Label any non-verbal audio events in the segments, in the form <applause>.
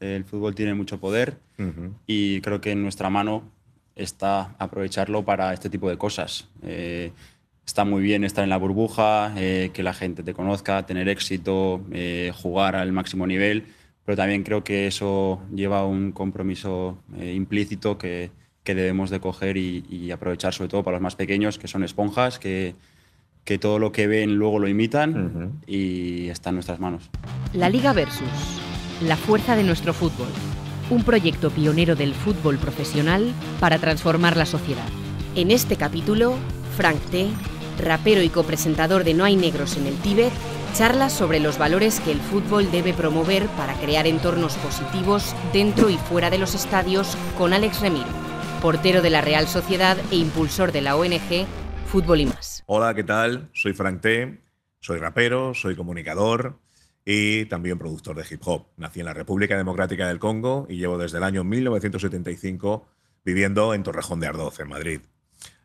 El fútbol tiene mucho poder y creo que en nuestra mano está aprovecharlo para este tipo de cosas. Eh, está muy bien estar en la burbuja, eh, que la gente te conozca, tener éxito, eh, jugar al máximo nivel, pero también creo que eso lleva un compromiso implícito que, debemos de coger y, aprovechar sobre todo para los más pequeños, que son esponjas, que, todo lo que ven luego lo imitan y está en nuestras manos. La Liga versus. La fuerza de nuestro fútbol, un proyecto pionero del fútbol profesional para transformar la sociedad. En este capítulo, Frank T., rapero y copresentador de No hay negros en el Tíbet, charla sobre los valores que el fútbol debe promover para crear entornos positivos dentro y fuera de los estadios con Alex Remiro, portero de la Real Sociedad e impulsor de la ONG Fútbol y más. Hola, ¿qué tal? Soy Frank T., soy rapero, soy comunicador, y también productor de hip hop. Nací en la República Democrática del Congo y llevo desde el año 1975 viviendo en Torrejón de Ardoz, en Madrid.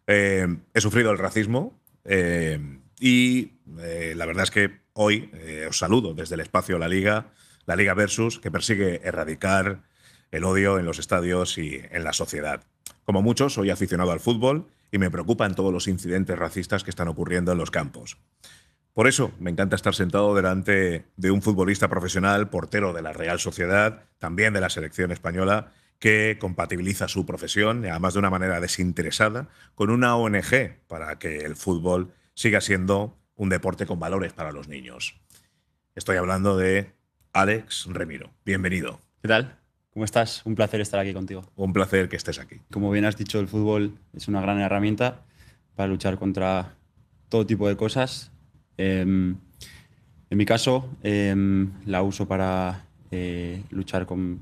Eh, he sufrido el racismo eh, y eh, la verdad es que hoy os saludo desde el espacio La Liga, La Liga Versus, que persigue erradicar el odio en los estadios y en la sociedad. Como muchos, soy aficionado al fútbol y me preocupan todos los incidentes racistas que están ocurriendo en los campos. Por eso me encanta estar sentado delante de un futbolista profesional, portero de la Real Sociedad, también de la selección española, que compatibiliza su profesión, además de una manera desinteresada, con una ONG para que el fútbol siga siendo un deporte con valores para los niños. Estoy hablando de Alex Remiro. Bienvenido. ¿Qué tal? ¿Cómo estás? Un placer estar aquí contigo. Un placer que estés aquí. Como bien has dicho, el fútbol es una gran herramienta para luchar contra todo tipo de cosas Em, en mi caso, em, la uso para eh, luchar con,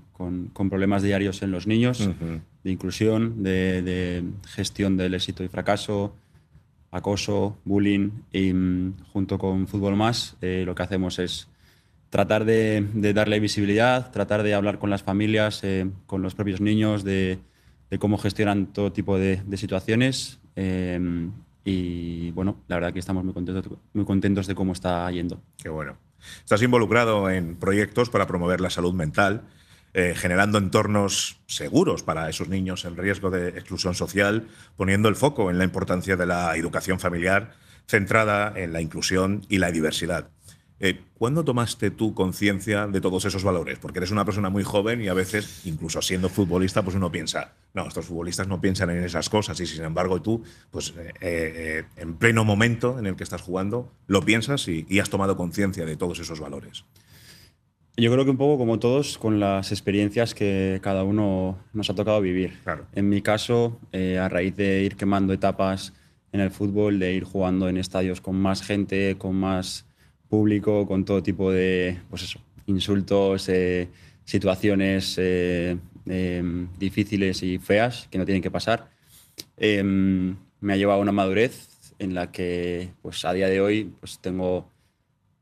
problemas diarios en los niños, de inclusión, de, gestión del éxito y fracaso, acoso, bullying. Y, mm, junto con Fútbol Más, eh, lo que hacemos es tratar de, darle visibilidad, tratar de hablar con las familias, eh, con los propios niños, de, cómo gestionan todo tipo de, situaciones em, y bueno, la verdad que estamos muy contentos, muy contentos de cómo está yendo. Qué bueno. Estás involucrado en proyectos para promover la salud mental, eh, generando entornos seguros para esos niños en riesgo de exclusión social, poniendo el foco en la importancia de la educación familiar centrada en la inclusión y la diversidad. Eh, ¿Cuándo tomaste tú conciencia de todos esos valores? Porque eres una persona muy joven y a veces, incluso siendo futbolista, pues uno piensa, no, estos futbolistas no piensan en esas cosas y sin embargo tú, pues eh, eh, en pleno momento en el que estás jugando, lo piensas y, y has tomado conciencia de todos esos valores. Yo creo que un poco como todos, con las experiencias que cada uno nos ha tocado vivir. En mi caso, a raíz de ir quemando etapas en el fútbol, de ir jugando en estadios con más gente, con más público, con todo tipo de pues insultos, eh, situaciones eh, em, difíciles y feas que no tienen que pasar. Em, me ha llevado a una madurez en la que pues a día de hoy pues tengo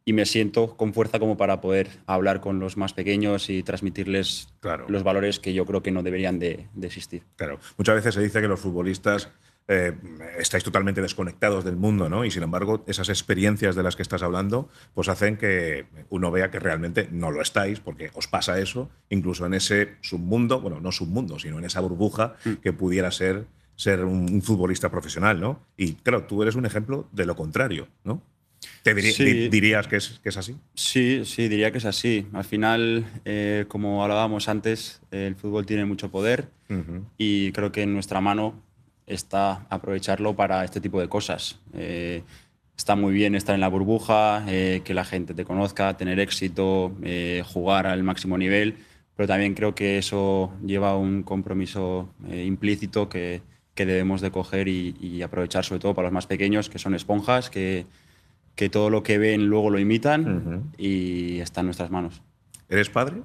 y me siento con fuerza como para poder hablar con los más pequeños y transmitirles los valores que yo creo que no deberían de, de, existir. Claro, muchas veces se dice que los futbolistas eh, estáis totalmente desconectados del mundo, ¿no? Y sin embargo, esas experiencias de las que estás hablando, pues hacen que uno vea que realmente no lo estáis, porque os pasa eso, incluso en ese submundo, bueno, no submundo, sino en esa burbuja mm. que pudiera ser ser un, futbolista profesional, ¿no? Y claro, tú eres un ejemplo de lo contrario, ¿no? ¿Te dirías que es, que es, así? Sí, sí, diría que es así. Al final, eh, como hablábamos antes, el fútbol tiene mucho poder y creo que en nuestra mano está aprovecharlo para este tipo de cosas. Eh, está muy bien estar en la burbuja, eh, que la gente te conozca, tener éxito, eh, jugar al máximo nivel, pero también creo que eso lleva a un compromiso implícito que, debemos de coger y, aprovechar sobre todo para los más pequeños, que son esponjas, que, todo lo que ven luego lo imitan y está en nuestras manos. ¿Eres padre?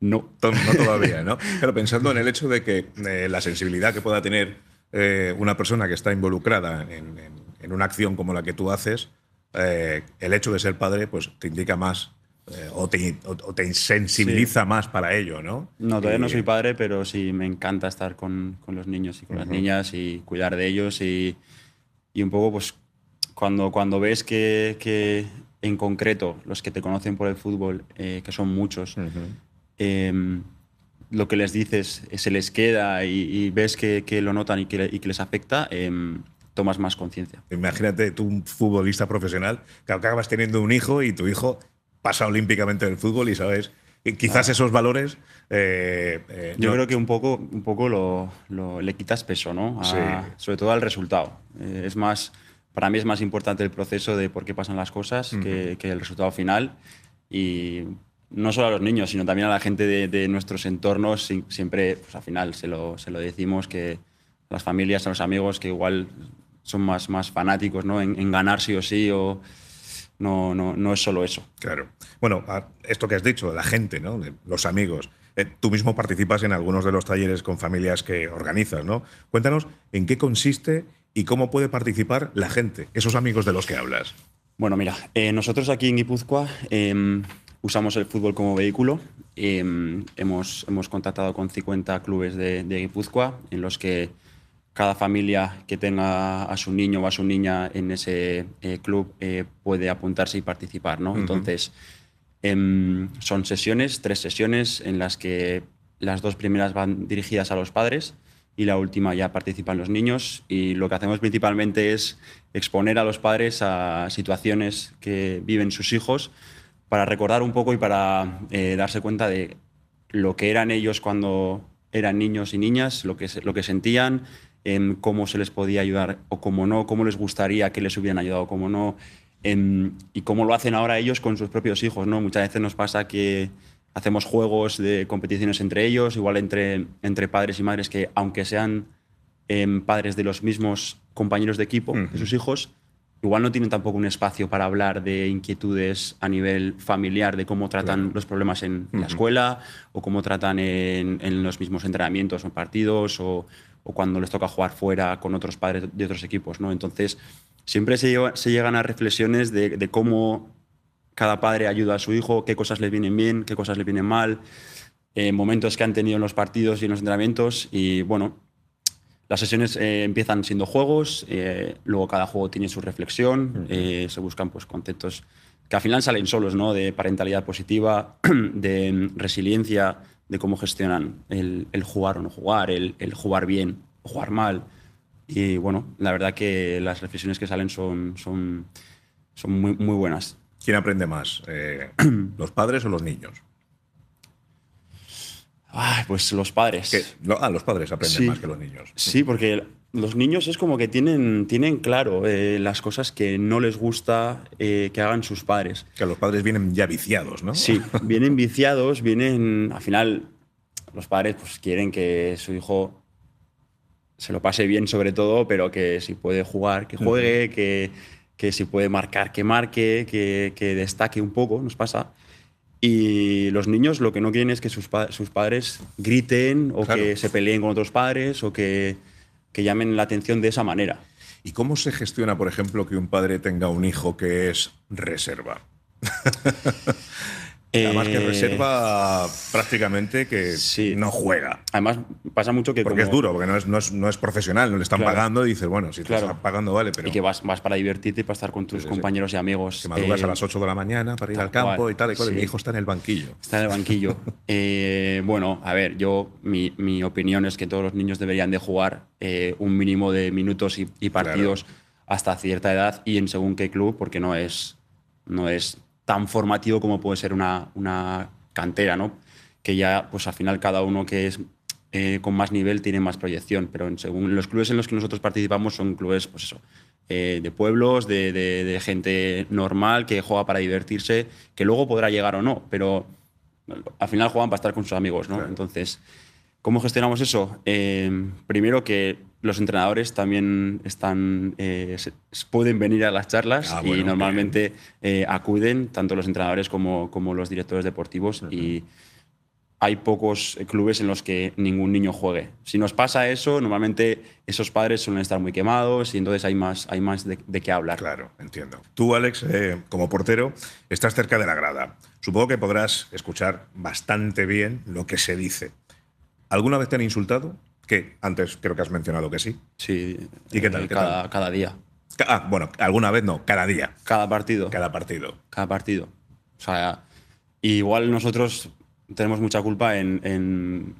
No. No todavía, ¿no? <laughs> Pero pensando en el hecho de que la sensibilidad que pueda tener eh, una persona que está involucrada en, en, una acción como la que tú haces, eh, el hecho de ser padre pues te indica más eh, o, te, o, te, sensibiliza más para ello, ¿no? No, todavía no soy padre, pero sí me encanta estar con, los niños y con las niñas y cuidar de ellos y, y un poco pues cuando, cuando ves que, en concreto los que te conocen por el fútbol, que son muchos, lo que les dices eh, se les queda y, ves que, lo notan y que, les afecta, em, tomas más conciencia. Imagínate tú un futbolista profesional que acabas teniendo un hijo y tu hijo pasa olímpicamente del fútbol y sabes quizás esos valores. Eh, eh, Yo creo que un poco, un poco lo, le quitas peso, ¿no? Sobre todo al resultado. es más, para mí es más importante el proceso de por qué pasan las cosas que, que, el resultado final. Y no solo a los niños, sino también a la gente de, nuestros entornos, siempre, pues al final, se lo, decimos que las familias, a los amigos, que igual son más, más fanáticos ¿no? en, ganar sí o sí o... No, no, no, es solo eso. Claro. Bueno, esto que has dicho, la gente, ¿no? los amigos. Eh, tú mismo participas en algunos de los talleres con familias que organizas, ¿no? Cuéntanos en qué consiste y cómo puede participar la gente, esos amigos de los que hablas. Bueno, mira, eh, nosotros aquí en Guipúzcoa em, usamos el fútbol como vehículo. Eh, hemos, hemos, contactado con 50 clubes de, Guipúzcoa en los que cada familia que tenga a su niño o a su niña en ese eh, club eh, puede apuntarse y participar. ¿no? Entonces, em, son sesiones, tres sesiones en las que las dos primeras van dirigidas a los padres y la última ya participan los niños y lo que hacemos principalmente es exponer a los padres a situaciones que viven sus hijos para recordar un poco y para eh, darse cuenta de lo que eran ellos cuando eran niños y niñas, lo que, sentían, em, cómo se les podía ayudar o cómo no, cómo les gustaría que les hubieran ayudado o cómo no, em, y cómo lo hacen ahora ellos con sus propios hijos. ¿no? Muchas veces nos pasa que hacemos juegos de competiciones entre ellos, igual entre, entre padres y madres que, aunque sean em, padres de los mismos compañeros de equipo, de sus hijos, igual no tienen tampoco un espacio para hablar de inquietudes a nivel familiar, de cómo tratan los problemas en la escuela o cómo tratan en, los mismos entrenamientos o partidos o, cuando les toca jugar fuera con otros padres de otros equipos. ¿no? Entonces, siempre se, llegan a reflexiones de, cómo cada padre ayuda a su hijo, qué cosas le vienen bien, qué cosas le vienen mal, eh, momentos que han tenido en los partidos y en los entrenamientos y bueno, las sesiones eh, empiezan siendo juegos, eh, luego cada juego tiene su reflexión, eh, se buscan pues, conceptos que al final salen solos, ¿no? de parentalidad positiva, <clears throat> de mm, resiliencia, de cómo gestionan el, jugar o no jugar, el, jugar bien, o jugar mal. Y bueno, la verdad que las reflexiones que salen son, son, son muy, muy buenas. ¿Quién aprende más? <clears throat> ¿Los padres o los niños? Ay, pues los padres. Que, ah, los padres aprenden más que los niños. Sí, porque los niños es como que tienen, tienen claro eh, las cosas que no les gusta eh, que hagan sus padres. Que los padres vienen ya viciados, ¿no? Sí, <laughs> vienen viciados, vienen. Al final, los padres pues, quieren que su hijo se lo pase bien, sobre todo, pero que si puede jugar, que juegue, que, que, si puede marcar, que marque, que destaque un poco, nos pasa. Y los niños lo que no quieren es que sus, padres griten o que se peleen con otros padres o que, que llamen la atención de esa manera. ¿Y cómo se gestiona, por ejemplo, que un padre tenga un hijo que es reserva? <laughs> Además que eh, reserva prácticamente que no juega. Además pasa mucho que... Porque es duro, porque no es, profesional, no le están pagando y dices, bueno, si te están pagando vale, pero... Y que vas, vas para divertirte y para estar con tus compañeros y amigos. Que madrugas eh, a las 8 de la mañana para ir al campo y tal, y, mi hijo está en el banquillo. Está en el banquillo. <laughs> Eh, bueno, a ver, yo mi, mi, opinión es que todos los niños deberían de jugar un mínimo de minutos y, partidos hasta cierta edad y en según qué club, porque no es... No es tan formativo como puede ser una, cantera, ¿no? que ya pues al final cada uno que es eh, con más nivel tiene más proyección, pero según los clubes en los que nosotros participamos son clubes pues eso, eh, de pueblos, de, gente normal que juega para divertirse, que luego podrá llegar o no, pero al final juegan para estar con sus amigos. ¿no? Entonces, ¿cómo gestionamos eso? Eh, primero que los entrenadores también están, eh, pueden venir a las charlas ah, y normalmente eh, acuden tanto los entrenadores como, como los directores deportivos y hay pocos eh, clubes en los que ningún niño juegue. Si nos pasa eso, normalmente esos padres suelen estar muy quemados y entonces hay más, hay más de, qué hablar. Claro, entiendo. Tú, Alex, como portero, estás cerca de la grada. Supongo que podrás escuchar bastante bien lo que se dice. ¿Alguna vez te han insultado? que antes creo que has mencionado que sí. Sí. ¿Y qué eh, tal? cada, día. Ah, bueno, alguna vez no, cada día. Cada partido. Cada partido. Cada partido. O sea, igual nosotros tenemos mucha culpa en,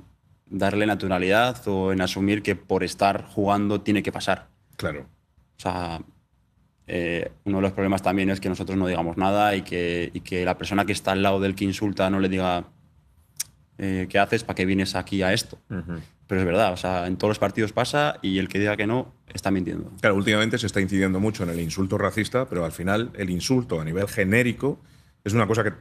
darle naturalidad o en asumir que por estar jugando tiene que pasar. Claro. O sea, eh, uno de los problemas también es que nosotros no digamos nada y que, y que la persona que está al lado del que insulta no le diga, eh, ¿qué haces? ¿Para que vienes aquí a esto? Pero es verdad, o sea, en todos los partidos pasa y el que diga que no está mintiendo. Claro, últimamente se está incidiendo mucho en el insulto racista, pero al final el insulto a nivel genérico es una cosa que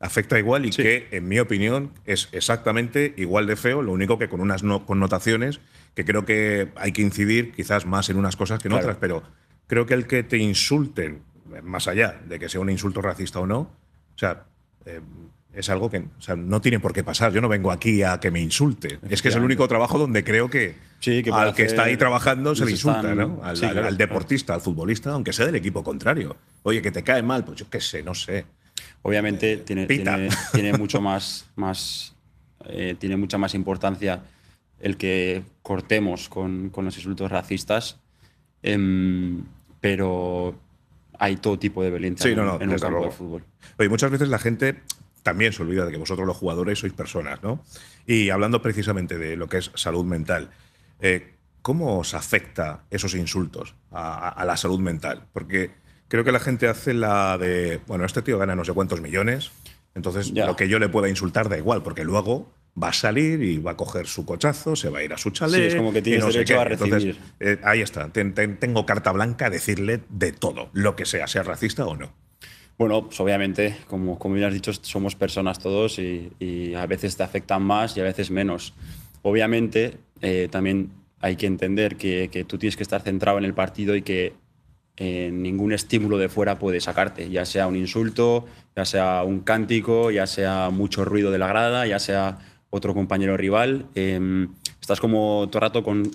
afecta igual y que, en mi opinión, es exactamente igual de feo, lo único que con unas connotaciones que creo que hay que incidir quizás más en unas cosas que en otras, pero creo que el que te insulten, más allá de que sea un insulto racista o no, o sea, eh, es algo que no tiene por qué pasar. Yo no vengo aquí a que me insulte. Es que es el único trabajo donde creo que, al que está ahí trabajando se le insulta, Al, deportista, al futbolista, aunque sea del equipo contrario. Oye, que te cae mal, pues yo qué sé, no sé. Obviamente eh, tiene, <laughs> tiene, mucho más, más eh, tiene mucha más importancia el que cortemos con, los insultos racistas, em, pero hay todo tipo de violencia en, el campo de fútbol. Oye, muchas veces la gente también se olvida de que vosotros los jugadores sois personas, ¿no? Y hablando precisamente de lo que es salud mental, eh, ¿cómo os afecta esos insultos a, la salud mental? Porque creo que la gente hace la de, bueno, este tío gana no sé cuántos millones, entonces lo que yo le pueda insultar da igual, porque luego va a salir y va a coger su cochazo, se va a ir a su chalet. Sí, es como que tienes derecho a recibir. Eh, ahí está, tengo carta blanca a decirle de todo, lo que sea, sea racista o no. Bueno, pues obviamente, como, como bien has dicho, somos personas todos y, a veces te afectan más y a veces menos. Obviamente, eh, también hay que entender que, tú tienes que estar centrado en el partido y que eh, ningún estímulo de fuera puede sacarte, ya sea un insulto, ya sea un cántico, ya sea mucho ruido de la grada, ya sea otro compañero rival. Em, estás como todo rato con,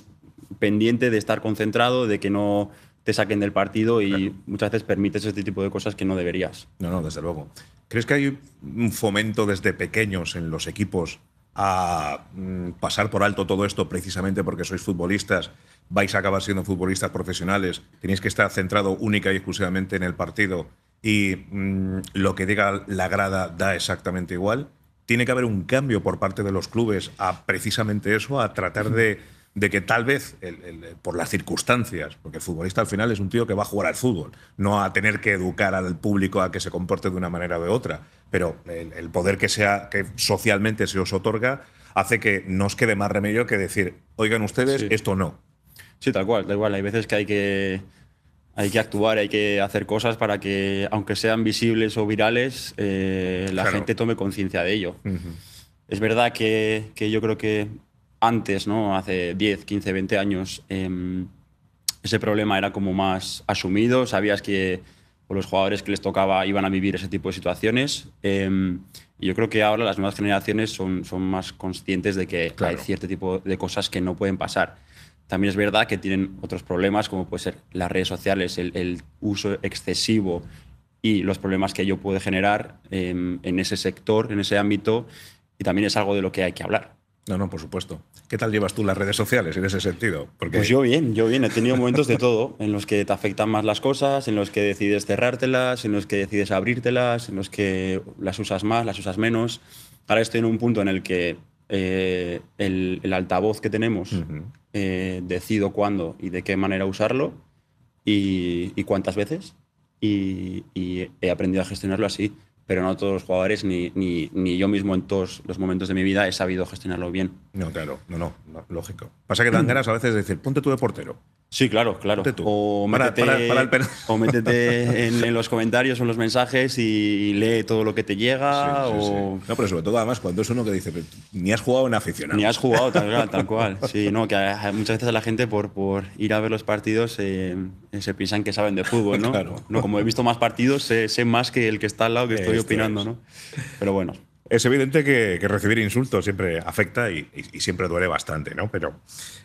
pendiente de estar concentrado, de que no te saquen del partido y muchas veces permites este tipo de cosas que no deberías. No, no, desde luego. ¿Crees que hay un fomento desde pequeños en los equipos a mm, pasar por alto todo esto precisamente porque sois futbolistas, vais a acabar siendo futbolistas profesionales, tenéis que estar centrado única y exclusivamente en el partido y mm, lo que diga la grada da exactamente igual? ¿Tiene que haber un cambio por parte de los clubes a precisamente eso, a tratar de de que tal vez por las circunstancias, porque el futbolista al final es un tío que va a jugar al fútbol, no a tener que educar al público a que se comporte de una manera o de otra, pero el, poder que, sea, que socialmente se os otorga hace que no os quede más remedio que decir, oigan ustedes, esto no. Sí, tal cual, tal cual. Hay veces que hay que, hay que actuar, hay que hacer cosas para que, aunque sean visibles o virales, eh, la gente tome conciencia de ello. Es verdad que, que, yo creo que antes, ¿no? hace 10, 15, 20 años, em, ese problema era como más asumido, sabías que los jugadores que les tocaba iban a vivir ese tipo de situaciones. Em, y yo creo que ahora las nuevas generaciones son, son más conscientes de que hay cierto tipo de cosas que no pueden pasar. También es verdad que tienen otros problemas, como puede ser las redes sociales, el, uso excesivo y los problemas que ello puede generar em, en ese sector, en ese ámbito, y también es algo de lo que hay que hablar. No, no, por supuesto. ¿Qué tal llevas tú las redes sociales en ese sentido? Porque... Pues yo bien, yo bien. He tenido momentos de todo, en los que te afectan más las cosas, en los que decides cerrártelas, en los que decides abrírtelas, en los que las usas más, las usas menos. Ahora estoy en un punto en el que eh, el, altavoz que tenemos eh, decido cuándo y de qué manera usarlo y, cuántas veces. y he aprendido a gestionarlo así pero no todos los jugadores, ni, ni, ni, yo mismo en todos los momentos de mi vida he sabido gestionarlo bien. No, claro, no, no, lógico. Pasa que dan a veces de decir, ponte tú de portero. Sí, claro, claro. O métete, en, los comentarios o en los mensajes y lee todo lo que te llega. No, pero sobre todo, además, cuando es uno que dice, ni has jugado en aficionado. Ni has jugado, tal <laughs> cual, Sí, no, que muchas veces la gente por, por ir a ver los partidos eh, eh, se piensan que saben de fútbol, ¿no? <laughs> no como he visto más partidos, sé, más que el que está al lado que estoy opinando, ¿no? Pero bueno. Es evidente que, recibir insultos siempre afecta y, siempre duele bastante, ¿no? Pero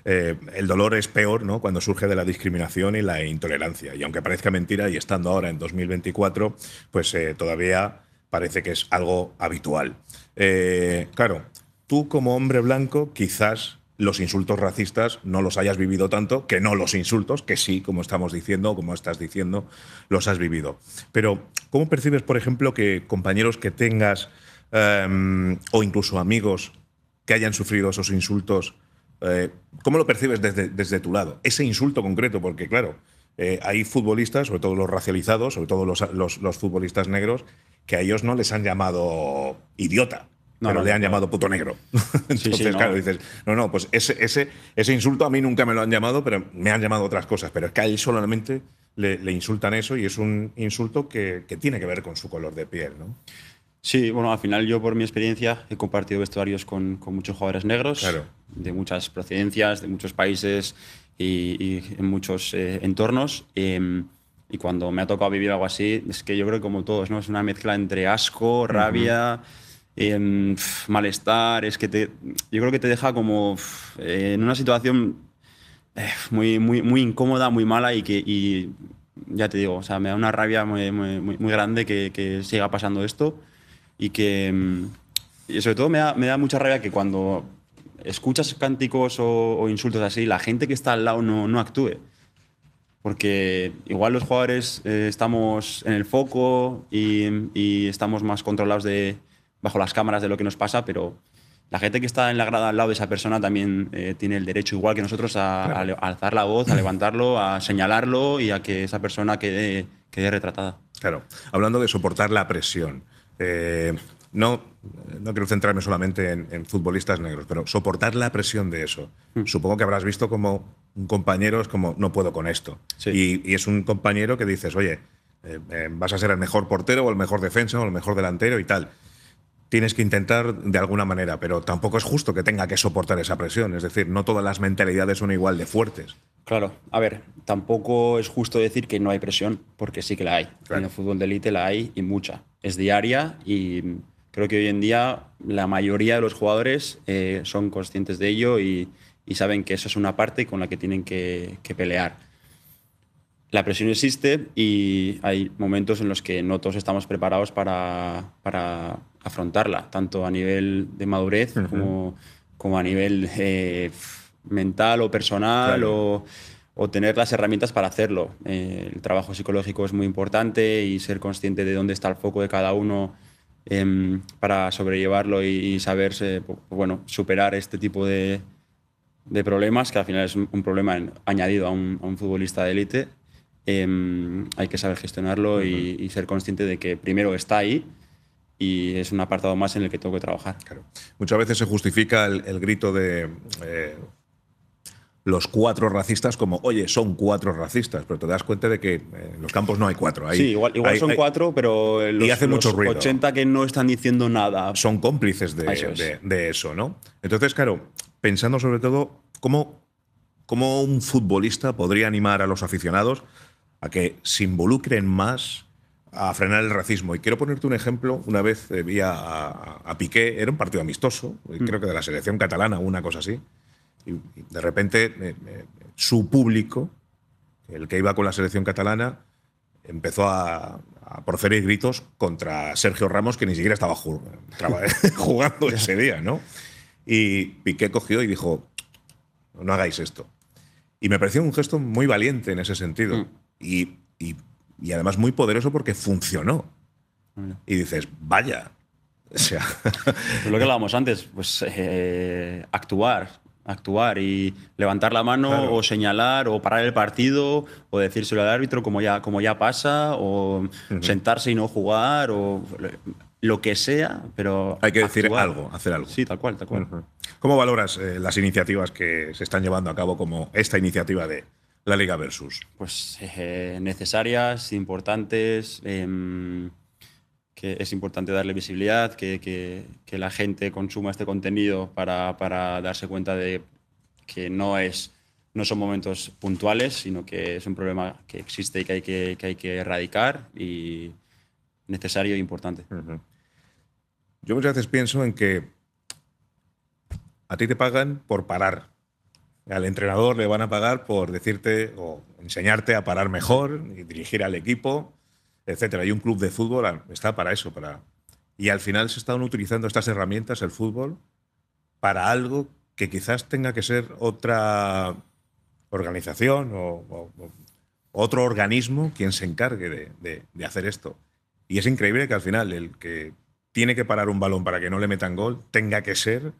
eh, el dolor es peor, ¿no? Cuando surge de la discriminación y la intolerancia. Y aunque parezca mentira, y estando ahora en 2024, pues eh, todavía parece que es algo habitual. Eh, claro, tú como hombre blanco quizás los insultos racistas no los hayas vivido tanto, que no los insultos, que sí, como estamos diciendo, como estás diciendo, los has vivido. Pero, ¿cómo percibes, por ejemplo, que compañeros que tengas Em, o incluso amigos que hayan sufrido esos insultos, eh, ¿cómo lo percibes desde, tu lado? Ese insulto concreto, porque claro, eh, hay futbolistas, sobre todo los racializados, sobre todo los, futbolistas negros, que a ellos no les han llamado idiota. No, pero le han llamado puto negro. <laughs> Entonces, claro, dices, no, no, pues ese, ese, insulto a mí nunca me lo han llamado, pero me han llamado otras cosas. Pero es que a él solamente le, le, insultan eso y es un insulto que, que, tiene que ver con su color de piel. ¿no? Sí, bueno, al final yo por mi experiencia he compartido vestuarios con, con muchos jugadores negros, de muchas procedencias, de muchos países y, en muchos eh, entornos. Em, y cuando me ha tocado vivir algo así, es que yo creo que como todos, ¿no? Es una mezcla entre asco, rabia, em, malestar, es que te, yo creo que te deja como eh, en una situación eh, muy, muy, muy incómoda, muy mala y que... ya te digo, o sea, me da una rabia muy, muy, grande que, que siga pasando esto y que... Mm, y sobre todo me da, me da mucha rabia que cuando escuchas cánticos o, insultos así, la gente que está al lado no, no actúe. Porque igual los jugadores eh, estamos en el foco y, y, estamos más controlados de, bajo las cámaras de lo que nos pasa, pero la gente que está en la grada al lado de esa persona también eh, tiene el derecho, igual que nosotros, a, alzar la voz, a levantarlo, a señalarlo y a que esa persona quede, quede retratada. Claro, hablando de soportar la presión, eh, no, no quiero centrarme solamente en, futbolistas negros, pero soportar la presión de eso. Hmm. Supongo que habrás visto como un compañero es como, no puedo con esto. Y, es un compañero que dices, oye, eh, eh, vas a ser el mejor portero o el mejor defensa o el mejor delantero y tal. Tienes que intentar de alguna manera, pero tampoco es justo que tenga que soportar esa presión. Es decir, no todas las mentalidades son igual de fuertes. Claro, a ver, tampoco es justo decir que no hay presión, porque sí que la hay. En el fútbol de élite la hay y mucha es diaria y creo que hoy en día la mayoría de los jugadores eh, son conscientes de ello y, y, saben que eso es una parte con la que tienen que, que, pelear. La presión existe y hay momentos en los que no todos estamos preparados para, para afrontarla, tanto a nivel de madurez como, como, a nivel eh, mental o personal o o tener las herramientas para hacerlo. Eh, el trabajo psicológico es muy importante y ser consciente de dónde está el foco de cada uno em, para sobrellevarlo y, saber bueno, superar este tipo de, problemas, que al final es un problema añadido a un, futbolista de élite. Em, hay que saber gestionarlo y, ser consciente de que primero está ahí, y es un apartado más en el que tengo que trabajar. Muchas veces se justifica el, grito de eh, los cuatro racistas como, oye, son cuatro racistas, pero te das cuenta de que eh, en los campos no hay cuatro. ahí sí, igual, igual son cuatro, pero los, hace 80 que no están diciendo nada. Son cómplices de eso, de, eso, ¿no? Entonces, claro, pensando sobre todo cómo, cómo un futbolista podría animar a los aficionados a que se involucren más a frenar el racismo. Y quiero ponerte un ejemplo. Una vez eh, vi a, Piqué, era un partido amistoso, mm. creo que de la selección catalana, una cosa así. Y de repente su público, el que iba con la selección catalana, empezó a, a proferir gritos contra Sergio Ramos, que ni siquiera estaba <laughs> jugando ese día, ¿no? Y Piqué cogió y dijo, no hagáis esto. Y me pareció un gesto muy valiente en ese sentido. Mm. Y, y, además muy poderoso porque funcionó. Y dices, vaya. <laughs> O sea. Pues lo que <laughs> hablábamos antes, pues eh, actuar, actuar y levantar la mano o señalar o parar el partido o decírselo al árbitro como ya, como ya pasa o sentarse y no jugar o lo que sea, pero... Hay que decir algo, hacer algo. Sí, tal cual, tal cual. ¿Cómo valoras eh, las iniciativas que se están llevando a cabo como esta iniciativa de la Liga Versus? Pues eh, necesarias, importantes. Em, que es importante darle visibilidad, que, la gente consuma este contenido para, darse cuenta de que no, es, no son momentos puntuales, sino que es un problema que existe y que hay que, hay que erradicar y necesario e importante. Yo muchas veces pienso en que a ti te pagan por parar. Al entrenador le van a pagar por decirte o enseñarte a parar mejor y dirigir al equipo etcétera. Y un club de fútbol está para eso, para y al final se están utilizando estas herramientas, el fútbol, para algo que quizás tenga que ser otra organización o, otro organismo quien se encargue de, hacer esto. Y es increíble que al final el que tiene que parar un balón para que no le metan gol tenga que ser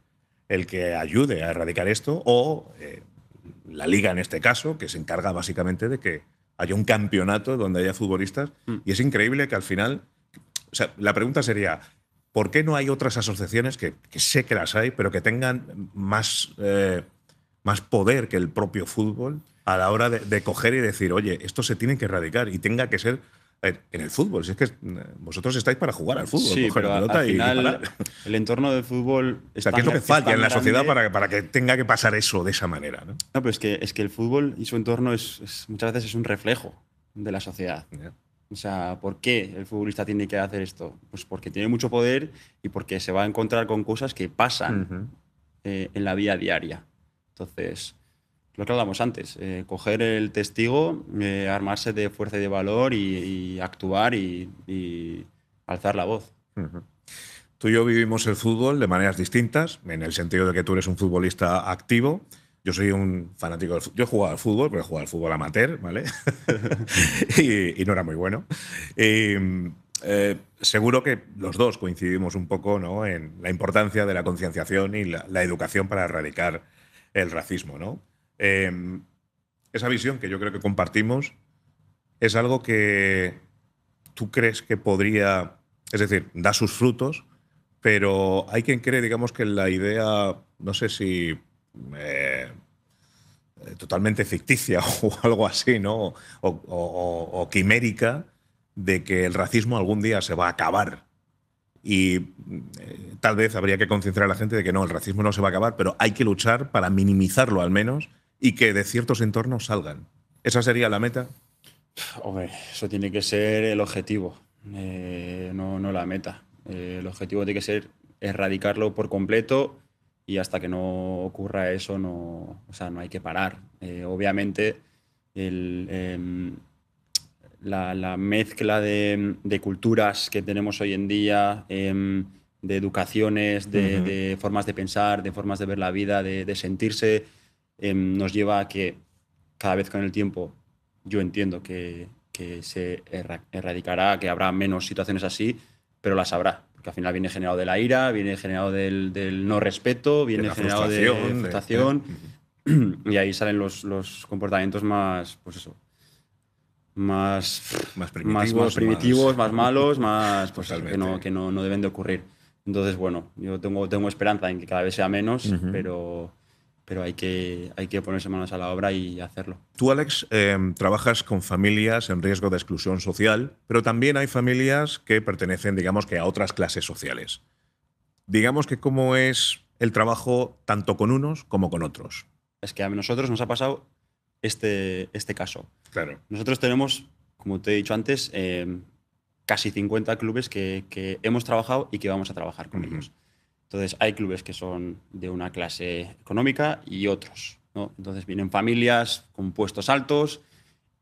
el que ayude a erradicar esto o eh, la liga en este caso, que se encarga básicamente de que hay un campeonato donde haya futbolistas. Mm. Y es increíble que al final, o sea, la pregunta sería, ¿por qué no hay otras asociaciones que, sé que las hay, pero que tengan más, eh, más poder que el propio fútbol a la hora de, de, coger y decir, oye, esto se tiene que erradicar y tenga que ser en el fútbol. Si es que eh, vosotros estáis para jugar al fútbol, sí, al final, El entorno del fútbol. Es ¿qué es lo que falta en la sociedad para, para, que tenga que pasar eso de esa manera? No, no pero es que, es que el fútbol y su entorno es, muchas veces es un reflejo de la sociedad. O sea, ¿por qué el futbolista tiene que hacer esto? Pues porque tiene mucho poder y porque se va a encontrar con cosas que pasan eh, en la vida diaria. Entonces, lo que hablamos antes, eh, coger el testigo, eh, armarse de fuerza y de valor y, actuar y, alzar la voz. Tú y yo vivimos el fútbol de maneras distintas, en el sentido de que tú eres un futbolista activo. Yo soy un fanático del fútbol. Yo he jugado al fútbol, pero he jugado al fútbol amateur, ¿vale? <laughs> <laughs> y, no era muy bueno. Eh, seguro que los dos coincidimos un poco en la importancia de la concienciación y la educación para erradicar el racismo. ¿no? Em, esa visión que yo creo que compartimos es algo que tú crees que podría, es decir, da sus frutos, pero hay quien cree, digamos, que la idea, no sé si eh, totalmente ficticia <laughs> o algo así, ¿no? O, quimérica, de que el racismo algún día se va a acabar. Y eh, tal vez habría que concienciar a la gente de que no, el racismo no se va a acabar, pero hay que luchar para minimizarlo al menos y que de ciertos entornos salgan. ¿Esa sería la meta? Hombre, eso tiene que ser el objetivo, eh, no, no, la meta. Eh, el objetivo tiene que ser erradicarlo por completo y hasta que no ocurra eso no, o sea, no hay que parar. Eh, obviamente em, la, mezcla de, culturas que tenemos hoy en día, em, de educaciones, de, formas de pensar, de formas de ver la vida, de, de sentirse Em, nos lleva a que cada vez con el tiempo yo entiendo que, que se erradicará, que habrá menos situaciones así, pero las habrá, porque al final viene generado de la ira, viene generado del, del no respeto, viene generado de frustración, y ahí salen los, los comportamientos más, pues eso, más, más primitivos, más, primitivos, más... malos, <laughs> más pues, que, no, que no, no, deben de ocurrir. Entonces, bueno, yo tengo, tengo esperanza en que cada vez sea menos, pero, pero hay que, hay que ponerse manos a la obra y hacerlo. Tú, Alex, em, trabajas con familias en riesgo de exclusión social, pero también hay familias que pertenecen, digamos que, a otras clases sociales. Digamos que cómo es el trabajo tanto con unos como con otros. Es que a nosotros nos ha pasado este, este caso. Claro. Nosotros tenemos, como te he dicho antes, em, casi 50 clubes que, hemos trabajado y que vamos a trabajar con ellos. Entonces, hay clubes que son de una clase económica y otros. ¿no? Entonces, vienen familias con puestos altos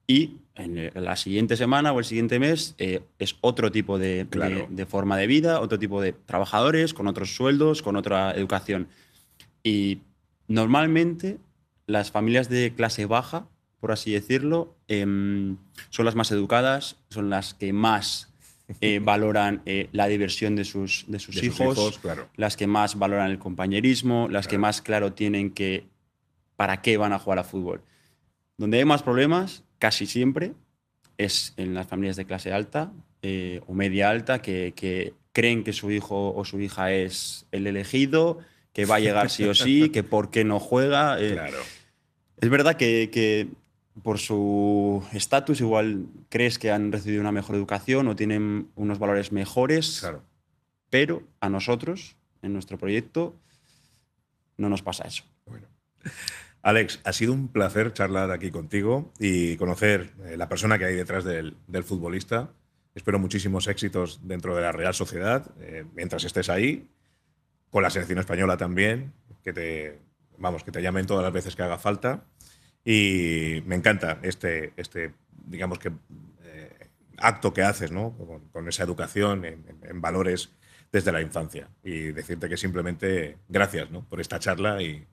y en la siguiente semana o el siguiente mes eh, es otro tipo de, de, forma de vida, otro tipo de trabajadores, con otros sueldos, con otra educación. Y normalmente las familias de clase baja, por así decirlo, em, son las más educadas, son las que más eh, valoran eh, la diversión de sus, de sus hijos, las que más valoran el compañerismo, las que más claro tienen que para qué van a jugar a fútbol. Donde hay más problemas, casi siempre, es en las familias de clase alta eh, o media alta que, creen que su hijo o su hija es el elegido, que va a llegar sí o sí, <laughs> que por qué no juega. Es verdad que, por su estatus, igual crees que han recibido una mejor educación o tienen unos valores mejores. Claro. Pero a nosotros, en nuestro proyecto, no nos pasa eso. Bueno. Alex, ha sido un placer charlar aquí contigo y conocer eh, la persona que hay detrás del, futbolista. Espero muchísimos éxitos dentro de la Real Sociedad, eh, mientras estés ahí, con la selección española también, que te, vamos, que te llamen todas las veces que haga falta. Y me encanta este, este digamos que, eh, acto que haces, ¿no? Con, esa educación en, valores desde la infancia. Y decirte que simplemente gracias, Por esta charla y,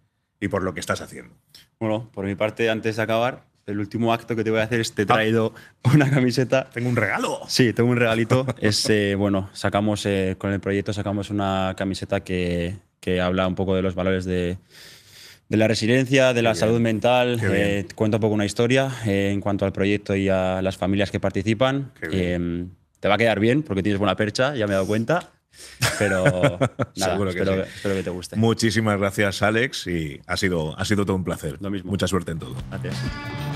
por lo que estás haciendo. Bueno, por mi parte, antes de acabar, el último acto que te voy a hacer es te he ah. traído una camiseta. Tengo un regalo. Sí, tengo un regalito. es eh, bueno, sacamos eh, con el proyecto sacamos una camiseta que, habla un poco de los valores de, de la resiliencia, de la salud mental. Eh, cuento un poco una historia eh, en cuanto al proyecto y a las familias que participan. Eh, te va a quedar bien porque tienes buena percha, ya me he dado cuenta. Pero <laughs> espero, que, te guste. Muchísimas gracias, Alex, y ha sido, ha sido todo un placer. Lo mismo. Mucha suerte en todo. Gracias.